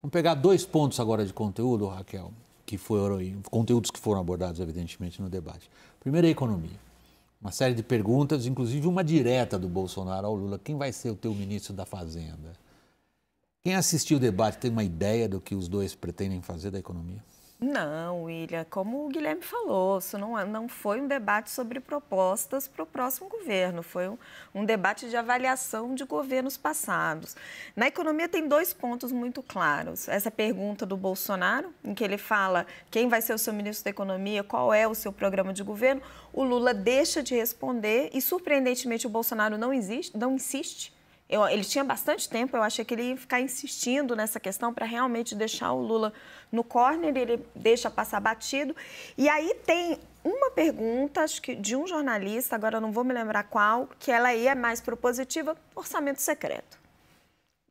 Vamos pegar dois pontos agora de conteúdo, Raquel, que foram conteúdos que foram abordados, evidentemente, no debate. Primeiro, é a economia. Uma série de perguntas, inclusive uma direta do Bolsonaro ao Lula. Quem vai ser o teu ministro da Fazenda? Quem assistiu o debate tem uma ideia do que os dois pretendem fazer da economia? Não, William, como o Guilherme falou, isso não, é, não foi um debate sobre propostas para o próximo governo, foi um, um, debate de avaliação de governos passados. Na economia tem dois pontos muito claros. Essa pergunta do Bolsonaro, em que ele fala quem vai ser o seu ministro da Economia, qual é o seu programa de governo, o Lula deixa de responder e, surpreendentemente, o Bolsonaro não, existe, não insiste eu, ele tinha bastante tempo, eu achei que ele ia ficar insistindo nessa questão para realmente deixar o Lula no corner, ele deixa passar batido. E aí tem uma pergunta, acho que de um jornalista, agora não vou me lembrar qual, que ela aí é mais propositiva, orçamento secreto.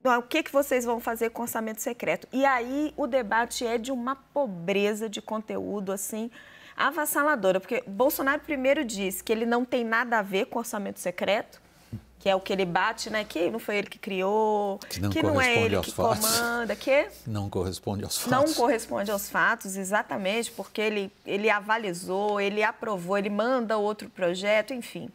O que, que vocês vão fazer com orçamento secreto? E aí o debate é de uma pobreza de conteúdo, assim, avassaladora. Porque Bolsonaro primeiro diz que ele não tem nada a ver com orçamento secreto, que é o que ele bate, né? Que não foi ele que criou, que não, que não é ele que fatos. comanda, que não corresponde aos fatos. Não corresponde aos fatos, exatamente, porque ele, ele avalizou, ele aprovou, ele manda outro projeto, enfim.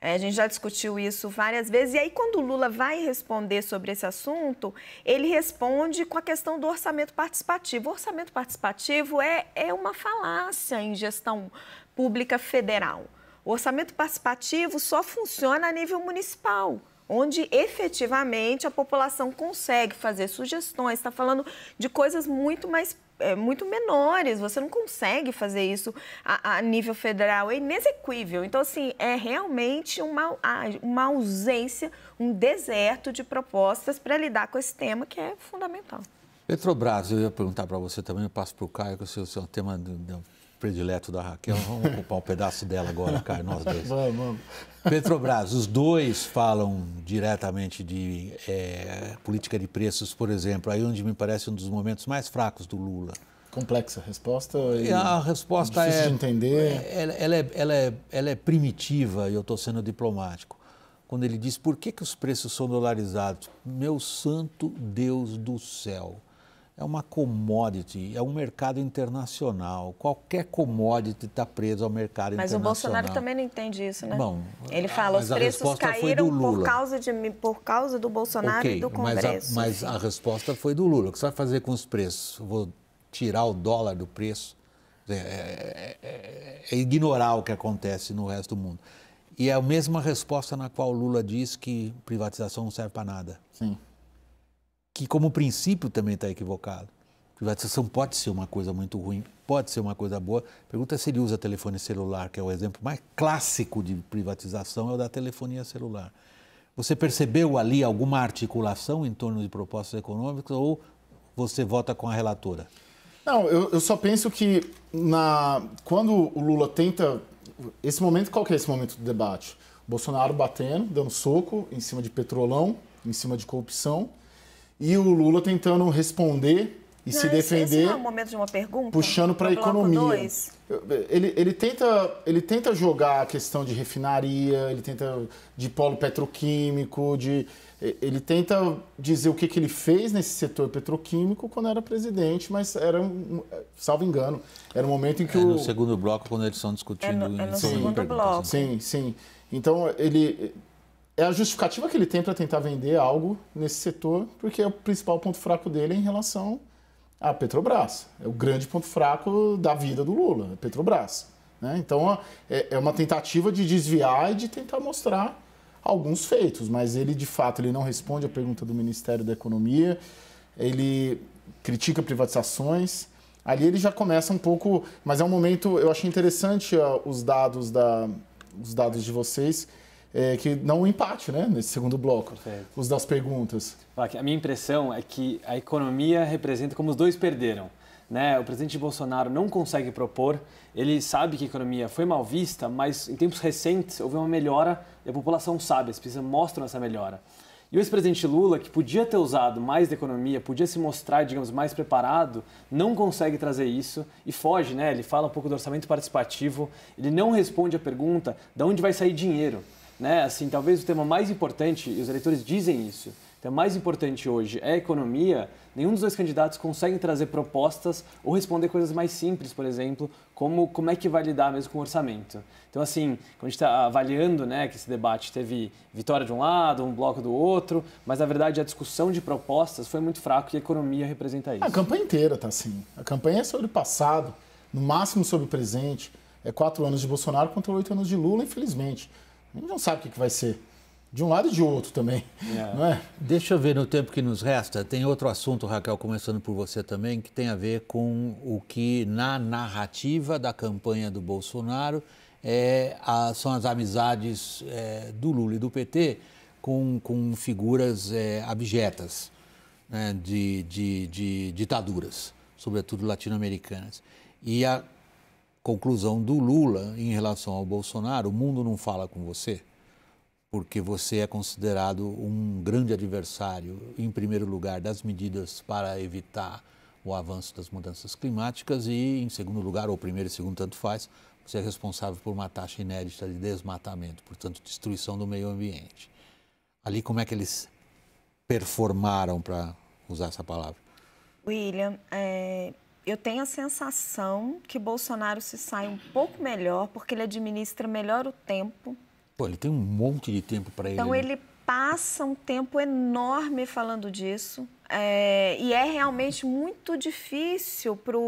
É, a gente já discutiu isso várias vezes. E aí, quando o Lula vai responder sobre esse assunto, ele responde com a questão do orçamento participativo. O orçamento participativo é, é uma falácia em gestão pública federal. O orçamento participativo só funciona a nível municipal onde efetivamente a população consegue fazer sugestões. Está falando de coisas muito mais é, muito menores, você não consegue fazer isso a, a, nível federal, é inexequível. Então, assim, é realmente uma, uma ausência, um deserto de propostas para lidar com esse tema que é fundamental. Petrobras, eu ia perguntar para você também, eu passo para o Caio, que o seu, tema predileto da Raquel. Vamos ocupar um pedaço dela agora, cara, nós dois. Vamos, vamos. Petrobras, os dois falam diretamente de é, política de preços, por exemplo, aí onde me parece um dos momentos mais fracos do Lula. Complexa a resposta e, a resposta difícil é, de entender. Ela, ela, é, ela, é, ela é primitiva e eu estou sendo diplomático. Quando ele diz por que, que os preços são dolarizados, meu santo Deus do céu, é uma commodity, é um mercado internacional. Qualquer commodity está preso ao mercado mas internacional. Mas o Bolsonaro também não entende isso, né? Bom, ele fala os preços caíram por causa, de, por causa do Bolsonaro okay, e do Congresso. Mas, a, mas a, resposta foi do Lula. O que você vai fazer com os preços? Vou tirar o dólar do preço? É, é, é, é ignorar o que acontece no resto do mundo. E é a mesma resposta na qual o Lula diz que privatização não serve para nada. Sim que como princípio também está equivocado. Privatização pode ser uma coisa muito ruim, pode ser uma coisa boa. Pergunta se ele usa telefone celular, que é o exemplo mais clássico de privatização, é o da telefonia celular. Você percebeu ali alguma articulação em torno de propostas econômicas ou você vota com a relatora? Não, eu, eu só penso que na, quando o Lula tenta. Esse momento, qual que é esse momento do debate? Bolsonaro batendo, dando soco em cima de petrolão, em cima de corrupção e o Lula tentando responder e não, se é defender. É puxando para a economia. Dois. Ele, ele, tenta, ele tenta jogar a questão de refinaria, ele tenta de polo petroquímico, de, ele tenta dizer o que, que ele fez nesse setor petroquímico quando era presidente, mas era, salvo engano, era um momento em que é o... no segundo bloco, quando eles estão discutindo... É no, é no segundo bloco. Sim, sim. Então, ele é a justificativa que ele tem para tentar vender algo nesse setor, porque é o principal ponto fraco dele é em relação à Petrobras. É o grande ponto fraco da vida do Lula, é a Petrobras. Né? Então é, é uma tentativa de desviar e de tentar mostrar alguns feitos, mas ele de fato ele não responde à pergunta do Ministério da Economia, ele critica privatizações. Ali ele já começa um pouco, mas é um momento, eu achei interessante os dados da os dados de vocês é, que dá um empate né, nesse segundo bloco, Perfeito. os das perguntas. A minha impressão é que a economia representa como os dois perderam. Né? O presidente Bolsonaro não consegue propor, ele sabe que a economia foi mal vista, mas em tempos recentes houve uma melhora e a população sabe, as pesquisas mostram essa melhora. E o ex-presidente Lula, que podia ter usado mais da economia, podia se mostrar, digamos, mais preparado, não consegue trazer isso e foge, né? Ele fala um pouco do orçamento participativo, ele não responde a pergunta de onde vai sair dinheiro né? Assim, talvez o tema mais importante, e os eleitores dizem isso, o tema mais importante hoje é a economia, nenhum dos dois candidatos consegue trazer propostas ou responder coisas mais simples, por exemplo, como como é que vai lidar mesmo com o orçamento. Então, assim, quando a gente está avaliando né, que esse debate teve vitória de um lado, um bloco do outro, mas na verdade a discussão de propostas foi muito fraca e a economia representa isso. A campanha inteira tá assim. A campanha é sobre o passado, no máximo sobre o presente. É quatro anos de Bolsonaro contra oito anos de Lula, infelizmente. A gente não sabe o que vai ser. De um lado e de outro também. É. Não é? Deixa eu ver no tempo que nos resta. Tem outro assunto, Raquel, começando por você também, que tem a ver com o que na narrativa da campanha do Bolsonaro é, a, são as amizades é, do Lula e do PT com, com figuras é, abjetas né, de, de, de ditaduras, sobretudo latino-americanas. E a conclusão do Lula em relação ao Bolsonaro: o mundo não fala com você, porque você é considerado um grande adversário, em primeiro lugar, das medidas para evitar o avanço das mudanças climáticas e, em segundo lugar, ou primeiro e segundo, tanto faz, você é responsável por uma taxa inédita de desmatamento, portanto, destruição do meio ambiente. Ali, como é que eles performaram, para usar essa palavra? William, é, eu tenho a sensação que Bolsonaro se sai um pouco melhor, porque ele administra melhor o tempo. Pô, ele tem um monte de tempo para então, ele. Então, ele passa um tempo enorme falando disso. É, e é realmente muito difícil para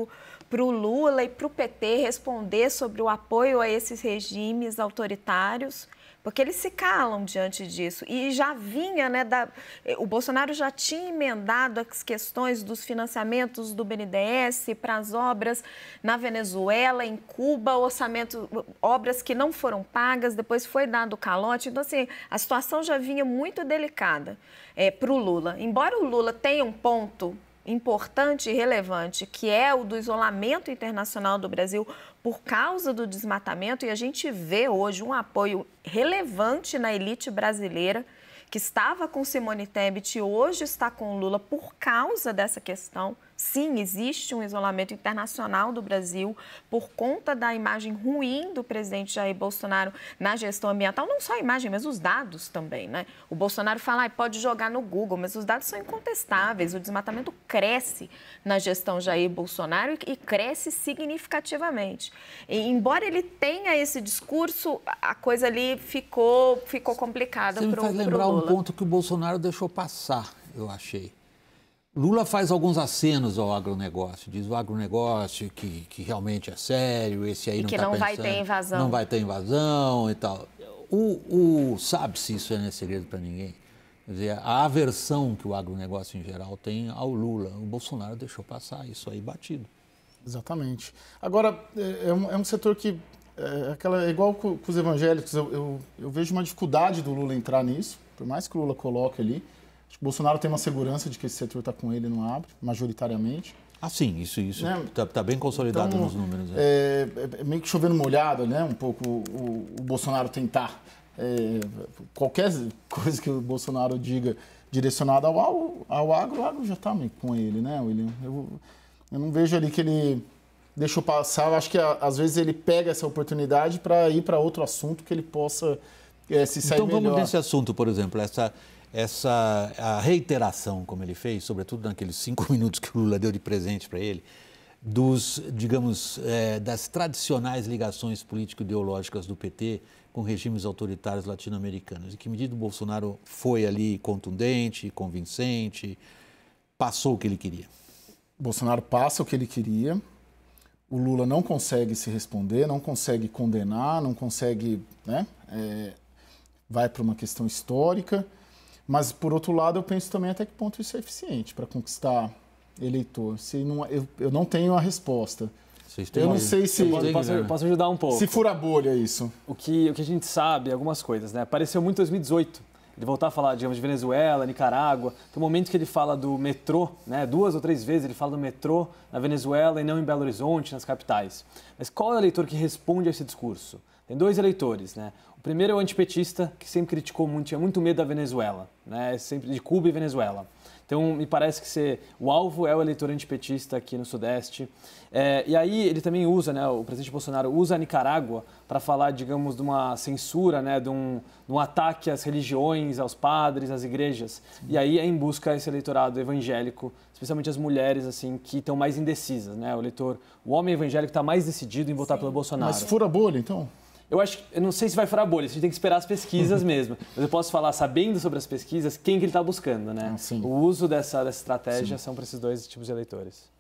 o Lula e para o PT responder sobre o apoio a esses regimes autoritários porque eles se calam diante disso. E já vinha, né, da, eh, o Bolsonaro já tinha emendado as questões dos financiamentos do BNDES para as obras na Venezuela, em Cuba, orçamento, obras que não foram pagas, depois foi dado calote. Então, assim, a situação já vinha muito delicada é, eh, para o Lula. Embora o Lula tenha um ponto importante e relevante, que é o do isolamento internacional do Brasil, por causa do desmatamento e a gente vê hoje um apoio relevante na elite brasileira que estava com Simone Tebet e hoje está com Lula por causa dessa questão. Sim, existe um isolamento internacional do Brasil por conta da imagem ruim do presidente Jair Bolsonaro na gestão ambiental. Não só a imagem, mas os dados também, né? O Bolsonaro fala, ah, pode jogar no Google, mas os dados são incontestáveis. O desmatamento cresce na gestão Jair Bolsonaro e cresce significativamente. E, embora ele tenha esse discurso, a coisa ali ficou, ficou complicada para o Lula. Você me faz lembrar um ponto que o Bolsonaro deixou passar, eu achei Lula faz alguns acenos ao agronegócio, diz o agronegócio que, que realmente é sério, esse aí e não está pensando... que tá não vai ter invasão. Não vai ter invasão e tal. O, o Sabe-se, isso é segredo para ninguém, Quer dizer, a aversão que o agronegócio em geral tem ao Lula. O Bolsonaro deixou passar isso aí batido. Exatamente. Agora, é, é um, é um setor que é, aquela, é igual com, com os evangélicos, eu, eu, eu, vejo uma dificuldade do Lula entrar nisso, por mais que o Lula coloque ali. Acho que o Bolsonaro tem uma segurança de que esse setor está com ele não abre, majoritariamente. Ah, sim, isso isso está né? Tá, tá bem consolidado então, nos números. É. é. É, é, meio que chovendo molhado, né? Um pouco o, o Bolsonaro tentar é, qualquer coisa que o Bolsonaro diga direcionada ao, ao, ao agro, o agro já está com ele, né, William? Eu, eu não vejo ali que ele deixou passar. Eu acho que às vezes ele pega essa oportunidade para ir para outro assunto que ele possa é, então melhor. vamos nesse assunto, por exemplo, essa, essa a reiteração, como ele fez, sobretudo naqueles cinco minutos que o Lula deu de presente para ele, dos, digamos, é, das tradicionais ligações político-ideológicas do PT com regimes autoritários latino-americanos. Em que medida o Bolsonaro foi ali contundente, convincente, passou o que ele queria? Bolsonaro passa o que ele queria. O Lula não consegue se responder, não consegue condenar, não consegue né, é vai para uma questão histórica, mas por outro lado eu penso também até que ponto isso é eficiente para conquistar eleitor. Se não, eu, eu não tenho a resposta. Eu não sei se. Posso, posso, posso, ajudar um pouco. Se fura a bolha, isso. O que, o que a gente sabe, algumas coisas, né? Apareceu muito em 2018. Ele voltar a falar, digamos, de Venezuela, Nicarágua. Tem um momento que ele fala do metrô, né? Duas ou três vezes ele fala do metrô na Venezuela e não em Belo Horizonte, nas capitais. Mas qual é o eleitor que responde a esse discurso? Tem dois eleitores, né? Primeiro é o antipetista, que sempre criticou muito, tinha muito medo da Venezuela, né? sempre de Cuba e Venezuela. Então, me parece que você, o alvo é o eleitor antipetista aqui no Sudeste. É, e aí ele também usa, né, o presidente Bolsonaro usa a Nicarágua para falar, digamos, de uma censura, né, de, um, de um ataque às religiões, aos padres, às igrejas. Sim. E aí é em busca esse eleitorado evangélico, especialmente as mulheres assim que estão mais indecisas. Né? O eleitor, o homem evangélico está mais decidido em votar Sim. pelo Bolsonaro. Mas fura a bolha, então? Eu acho eu não sei se vai furar bolha, a gente tem que esperar as pesquisas mesmo. Mas eu posso falar, sabendo sobre as pesquisas, quem que ele está buscando, né? Ah, o uso dessa, dessa estratégia sim. são para esses dois tipos de eleitores.